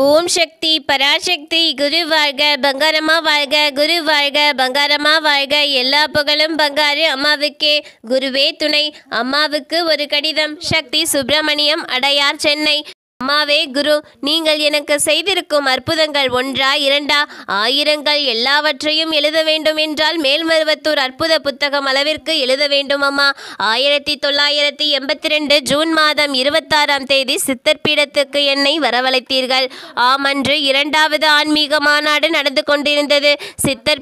ஓம் சக்தி பராசக்தி குரு வாழ்க பங்காரம்மா வாழ்க குரு வாழ்க பங்காரம்மா வாழ்க எல்லா புகழும் பங்காரு அம்மாவுக்கே குருவே துணை அம்மாவுக்கு ஒரு கடிதம் சக்தி சுப்பிரமணியம் அடையார் சென்னை அம்மாவே குரு நீங்கள் எனக்கு செய்திருக்கும் அற்புதங்கள் ஒன்றா இரண்டா ஆயிரங்கள் எல்லாவற்றையும் எழுத வேண்டும் என்றால் மேல்மருவத்தூர் அற்புத புத்தகம் அளவிற்கு எழுத வேண்டும் அம்மா ஆயிரத்தி தொள்ளாயிரத்தி எண்பத்தி ரெண்டு ஜூன் மாதம் இருபத்தாறாம் தேதி சித்தர்பீடத்துக்கு என்னை வரவழைத்தீர்கள் ஆம் அன்று இரண்டாவது ஆன்மீக மாநாடு நடந்து கொண்டிருந்தது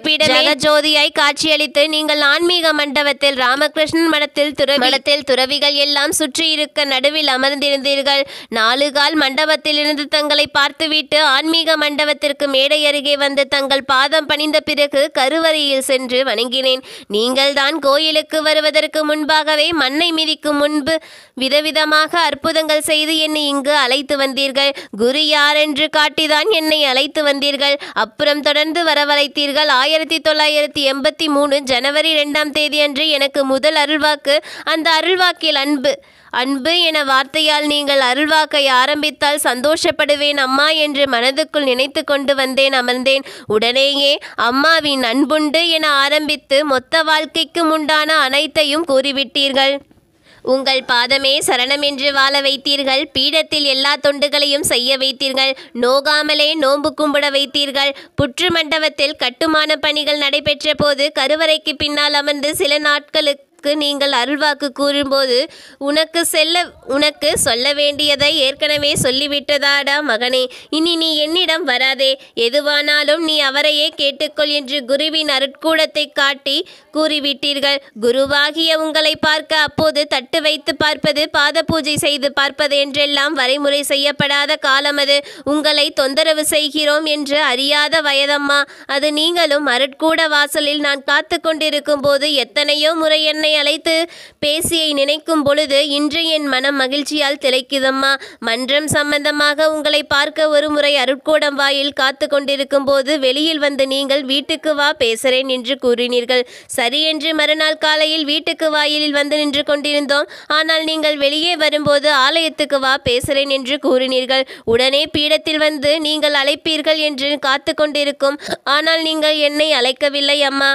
பீட ஜோதியாய் காட்சியளித்து நீங்கள் ஆன்மீக மண்டபத்தில் ராமகிருஷ்ணன் மடத்தில் துறவி மடத்தில் துறவிகள் எல்லாம் சுற்றியிருக்க நடுவில் அமர்ந்திருந்தீர்கள் நாலு கால் விட்டால் மண்டபத்திலிருந்து தங்களை பார்த்துவிட்டு ஆன்மீக மண்டபத்திற்கு மேடை அருகே வந்து தங்கள் பாதம் பணிந்த பிறகு கருவறையில் சென்று வணங்கினேன் நீங்கள்தான் கோயிலுக்கு வருவதற்கு முன்பாகவே மண்ணை மிதிக்கும் முன்பு விதவிதமாக அற்புதங்கள் செய்து என்னை இங்கு அழைத்து வந்தீர்கள் குரு யாரென்று காட்டிதான் என்னை அழைத்து வந்தீர்கள் அப்புறம் தொடர்ந்து வரவழைத்தீர்கள் ஆயிரத்தி தொள்ளாயிரத்தி எண்பத்தி மூணு ஜனவரி ரெண்டாம் தேதி அன்று எனக்கு முதல் அருள்வாக்கு அந்த அருள்வாக்கில் அன்பு அன்பு என வார்த்தையால் நீங்கள் அருள்வாக்கை ஆரம்பித்தால் சந்தோஷப்படுவேன் அம்மா என்று மனதுக்குள் நினைத்து கொண்டு வந்தேன் அமர்ந்தேன் உடனேயே அம்மாவின் அன்புண்டு என ஆரம்பித்து மொத்த வாழ்க்கைக்கும் உண்டான அனைத்தையும் கூறிவிட்டீர்கள் உங்கள் பாதமே சரணமென்று வாழ வைத்தீர்கள் பீடத்தில் எல்லா தொண்டுகளையும் செய்ய வைத்தீர்கள் நோகாமலே நோன்பு கும்பிட வைத்தீர்கள் புற்று மண்டபத்தில் கட்டுமான பணிகள் நடைபெற்ற போது கருவறைக்கு பின்னால் அமர்ந்து சில நாட்களுக்கு அவனுக்கு நீங்கள் அருள்வாக்கு கூறும்போது உனக்கு செல்ல உனக்கு சொல்ல வேண்டியதை ஏற்கனவே சொல்லிவிட்டதாடா மகனே இனி நீ என்னிடம் வராதே எதுவானாலும் நீ அவரையே கேட்டுக்கொள் என்று குருவின் அருட்கூடத்தை காட்டி கூறிவிட்டீர்கள் குருவாகிய உங்களை பார்க்க அப்போது தட்டு வைத்து பார்ப்பது பாத பூஜை செய்து பார்ப்பது என்றெல்லாம் வரைமுறை செய்யப்படாத காலம் அது உங்களை தொந்தரவு செய்கிறோம் என்று அறியாத வயதம்மா அது நீங்களும் அருட்கூட வாசலில் நான் காத்து கொண்டிருக்கும் போது எத்தனையோ முறை என்னை உன்னை அழைத்து பேசியை நினைக்கும் பொழுது இன்று என் மனம் மகிழ்ச்சியால் திளைக்குதம்மா மன்றம் சம்பந்தமாக உங்களை பார்க்க ஒருமுறை அருட்கோடம் வாயில் காத்து கொண்டிருக்கும் போது வெளியில் வந்து நீங்கள் வீட்டுக்கு வா பேசுறேன் என்று கூறினீர்கள் சரி என்று மறுநாள் காலையில் வீட்டுக்கு வாயிலில் வந்து நின்று கொண்டிருந்தோம் ஆனால் நீங்கள் வெளியே வரும்போது ஆலயத்துக்கு வா பேசுறேன் என்று கூறினீர்கள் உடனே பீடத்தில் வந்து நீங்கள் அழைப்பீர்கள் என்று காத்து கொண்டிருக்கும் ஆனால் நீங்கள் என்னை அழைக்கவில்லை அம்மா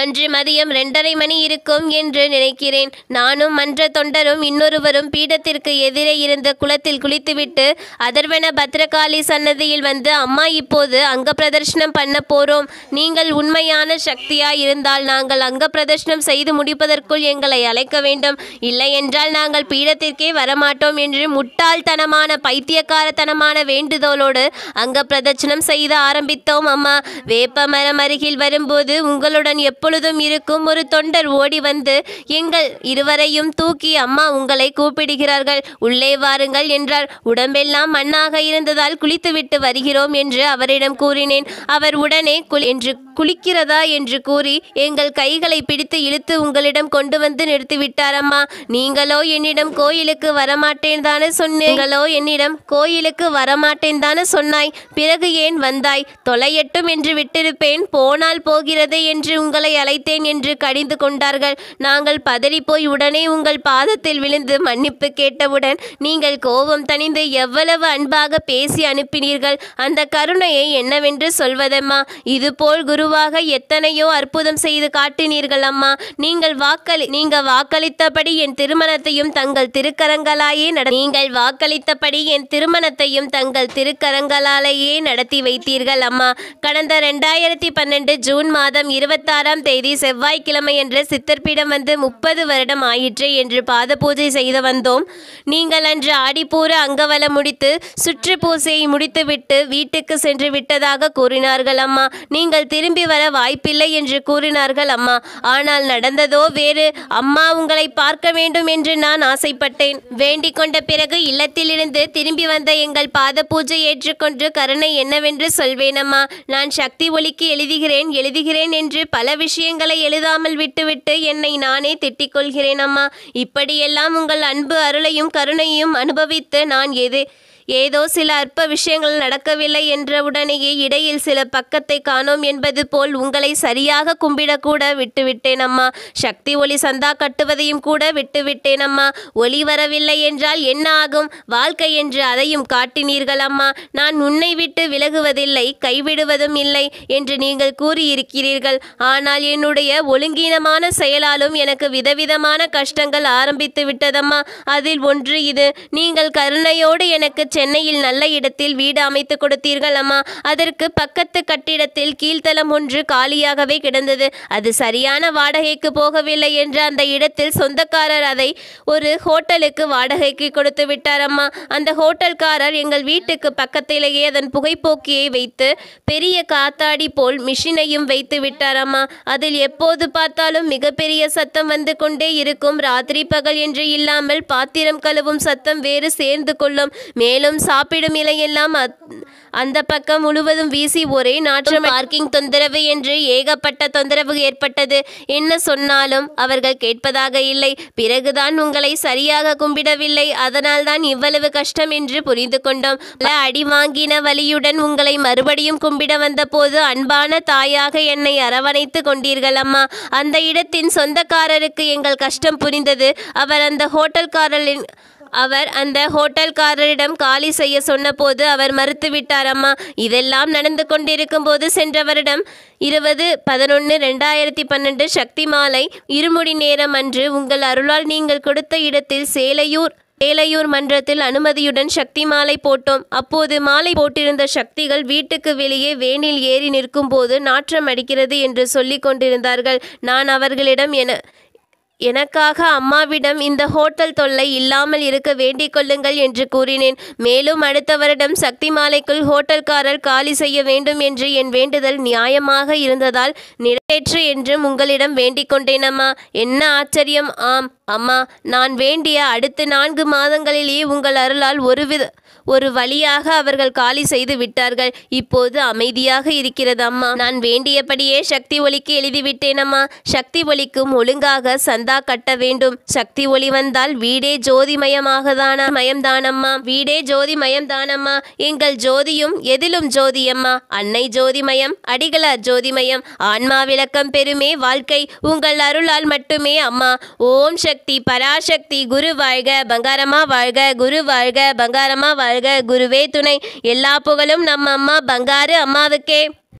அன்று மதியம் ரெண்டரை மணி இருக்கும் என்று நினைக்கிறேன் நானும் மன்ற தொண்டரும் இன்னொருவரும் பீடத்திற்கு எதிரே இருந்த குளத்தில் குளித்துவிட்டு அதர்வன பத்ரகாளி சன்னதியில் வந்து அம்மா இப்போது அங்க பிரதர்ஷனம் பண்ண போறோம் நீங்கள் உண்மையான சக்தியாய் இருந்தால் நாங்கள் அங்க பிரதர்ஷனம் செய்து முடிப்பதற்குள் எங்களை அழைக்க வேண்டும் இல்லை என்றால் நாங்கள் பீடத்திற்கே வரமாட்டோம் என்று முட்டாள்தனமான பைத்தியக்காரத்தனமான வேண்டுதோளோடு அங்க பிரதர்ஷனம் செய்து ஆரம்பித்தோம் அம்மா வேப்ப மரம் அருகில் வரும்போது உங்களுடன் எப்பொழுதும் இருக்கும் ஒரு தொண்டர் ஓடி வந்து எங்கள் இருவரையும் தூக்கி அம்மா உங்களை கூப்பிடுகிறார்கள் உள்ளே வாருங்கள் என்றார் உடம்பெல்லாம் மண்ணாக இருந்ததால் குளித்துவிட்டு வருகிறோம் என்று அவரிடம் கூறினேன் அவர் உடனே குள் என்று குளிக்கிறதா என்று கூறி எங்கள் கைகளை பிடித்து இழுத்து உங்களிடம் கொண்டு வந்து நிறுத்திவிட்டாரம்மா நீங்களோ என்னிடம் கோயிலுக்கு வரமாட்டேன் தானே சொன்னீங்களோ என்னிடம் கோயிலுக்கு வரமாட்டேன் தானே சொன்னாய் பிறகு ஏன் வந்தாய் தொலையட்டும் என்று விட்டிருப்பேன் போனால் போகிறதே என்று உங்களை அழைத்தேன் என்று கடிந்து கொண்டார்கள் நாங்கள் பதறிப்போய் உடனே உங்கள் பாதத்தில் விழுந்து மன்னிப்பு கேட்டவுடன் நீங்கள் கோபம் தணிந்து எவ்வளவு அன்பாக பேசி அனுப்பினீர்கள் அந்த கருணையை என்னவென்று சொல்வதம்மா இதுபோல் குரு குருவாக எத்தனையோ அற்புதம் செய்து காட்டினீர்கள் அம்மா நீங்கள் வாக்களி நீங்க வாக்களித்தபடி என் திருமணத்தையும் தங்கள் திருக்கரங்களாயே நட நீங்கள் வாக்களித்தபடி என் திருமணத்தையும் தங்கள் திருக்கரங்களாலேயே நடத்தி வைத்தீர்கள் அம்மா கடந்த ரெண்டாயிரத்தி பன்னெண்டு ஜூன் மாதம் இருபத்தாறாம் தேதி செவ்வாய்க்கிழமை செவ்வாய்க்கிழமையன்று சித்தர்பிடம் வந்து முப்பது வருடம் ஆயிற்று என்று பாத பூஜை செய்து வந்தோம் நீங்கள் அன்று ஆடிப்பூர அங்கவலம் முடித்து சுற்று பூசையை முடித்துவிட்டு வீட்டுக்கு சென்று விட்டதாக கூறினார்கள் அம்மா நீங்கள் திரும்பி திரும்பி வர வாய்ப்பில்லை என்று கூறினார்கள் அம்மா ஆனால் நடந்ததோ வேறு அம்மா உங்களை பார்க்க வேண்டும் என்று நான் ஆசைப்பட்டேன் வேண்டிக் கொண்ட பிறகு இல்லத்திலிருந்து திரும்பி வந்த எங்கள் பாத பூஜை ஏற்றுக்கொண்டு கருணை என்னவென்று சொல்வேனம்மா நான் சக்தி ஒளிக்கு எழுதுகிறேன் எழுதுகிறேன் என்று பல விஷயங்களை எழுதாமல் விட்டுவிட்டு என்னை நானே திட்டிக் கொள்கிறேன் அம்மா இப்படியெல்லாம் உங்கள் அன்பு அருளையும் கருணையும் அனுபவித்து நான் எது ஏதோ சில அற்ப விஷயங்கள் நடக்கவில்லை என்ற உடனேயே இடையில் சில பக்கத்தை காணோம் என்பது போல் உங்களை சரியாக கும்பிடக்கூட விட்டுவிட்டேன் அம்மா சக்தி ஒளி சந்தா கட்டுவதையும் கூட விட்டுவிட்டேன் அம்மா ஒளி வரவில்லை என்றால் என்ன ஆகும் வாழ்க்கை என்று அதையும் காட்டினீர்கள் அம்மா நான் உன்னை விட்டு விலகுவதில்லை கைவிடுவதும் இல்லை என்று நீங்கள் கூறியிருக்கிறீர்கள் ஆனால் என்னுடைய ஒழுங்கீனமான செயலாலும் எனக்கு விதவிதமான கஷ்டங்கள் ஆரம்பித்து விட்டதம்மா அதில் ஒன்று இது நீங்கள் கருணையோடு எனக்கு சென்னையில் நல்ல இடத்தில் வீடு அமைத்து கொடுத்தீர்கள் அம்மா அதற்கு பக்கத்து கட்டிடத்தில் கீழ்த்தலம் ஒன்று காலியாகவே கிடந்தது அது சரியான வாடகைக்கு போகவில்லை என்று அந்த இடத்தில் சொந்தக்காரர் அதை ஒரு ஹோட்டலுக்கு வாடகைக்கு கொடுத்து விட்டார் அம்மா அந்த ஹோட்டல்காரர் எங்கள் வீட்டுக்கு பக்கத்திலேயே அதன் புகைப்போக்கியை வைத்து பெரிய காத்தாடி போல் மிஷினையும் வைத்து விட்டாரம்மா அதில் எப்போது பார்த்தாலும் மிகப்பெரிய சத்தம் வந்து கொண்டே இருக்கும் ராத்திரி பகல் என்று இல்லாமல் பாத்திரம் கழுவும் சத்தம் வேறு சேர்ந்து கொள்ளும் மேலும் மேலும் சாப்பிடும் இலையெல்லாம் அந்த பக்கம் முழுவதும் வீசி ஒரே நாற்றம் பார்க்கிங் தொந்தரவு என்று ஏகப்பட்ட தொந்தரவு ஏற்பட்டது என்ன சொன்னாலும் அவர்கள் கேட்பதாக இல்லை பிறகுதான் உங்களை சரியாக கும்பிடவில்லை அதனால்தான் இவ்வளவு கஷ்டம் என்று புரிந்து கொண்டோம் பல அடி வாங்கின வழியுடன் உங்களை மறுபடியும் கும்பிட வந்தபோது அன்பான தாயாக என்னை அரவணைத்து கொண்டீர்கள் அம்மா அந்த இடத்தின் சொந்தக்காரருக்கு எங்கள் கஷ்டம் புரிந்தது அவர் அந்த ஹோட்டல்காரரின் அவர் அந்த ஹோட்டல்காரரிடம் காலி செய்ய சொன்னபோது அவர் மறுத்துவிட்டார் அம்மா இதெல்லாம் நடந்து கொண்டிருக்கும் போது சென்ற வருடம் இருபது பதினொன்று ரெண்டாயிரத்தி பன்னெண்டு சக்தி மாலை இருமுடி நேரம் அன்று உங்கள் அருளால் நீங்கள் கொடுத்த இடத்தில் சேலையூர் சேலையூர் மன்றத்தில் அனுமதியுடன் சக்தி மாலை போட்டோம் அப்போது மாலை போட்டிருந்த சக்திகள் வீட்டுக்கு வெளியே வேனில் ஏறி நிற்கும் போது நாற்றம் அடிக்கிறது என்று சொல்லிக் கொண்டிருந்தார்கள் நான் அவர்களிடம் என எனக்காக அம்மாவிடம் இந்த ஹோட்டல் தொல்லை இல்லாமல் இருக்க வேண்டிக் கொள்ளுங்கள் என்று கூறினேன் மேலும் அடுத்த வருடம் சக்தி மாலைக்குள் ஹோட்டல்காரர் காலி செய்ய வேண்டும் என்று என் வேண்டுதல் நியாயமாக இருந்ததால் நிறைவேற்று என்றும் உங்களிடம் வேண்டிக் கொண்டேனம்மா அம்மா என்ன ஆச்சரியம் ஆம் அம்மா நான் வேண்டிய அடுத்த நான்கு மாதங்களிலேயே உங்கள் அருளால் ஒருவித ஒரு வழியாக அவர்கள் காலி செய்து விட்டார்கள் இப்போது அமைதியாக இருக்கிறது அம்மா நான் வேண்டியபடியே சக்தி ஒளிக்கு எழுதிவிட்டேனம்மா சக்தி ஒளிக்கும் ஒழுங்காக சந்தா கட்ட வேண்டும் சக்தி ஒளி வந்தால் வீடே ஜோதிமயமாக தான மயம்தானம்மா வீடே மயம் தானம்மா எங்கள் ஜோதியும் எதிலும் ஜோதியம்மா அன்னை ஜோதிமயம் அடிகளார் ஜோதிமயம் ஆன்மா விளக்கம் பெருமே வாழ்க்கை உங்கள் அருளால் மட்டுமே அம்மா ஓம் சக்தி பராசக்தி குரு வாழ்க பங்காரமா வாழ்க குரு வாழ்க பங்காரமா வாழ்க வாழ்க குருவே துணை எல்லா புகழும் நம்ம அம்மா பங்காரு அம்மாவுக்கே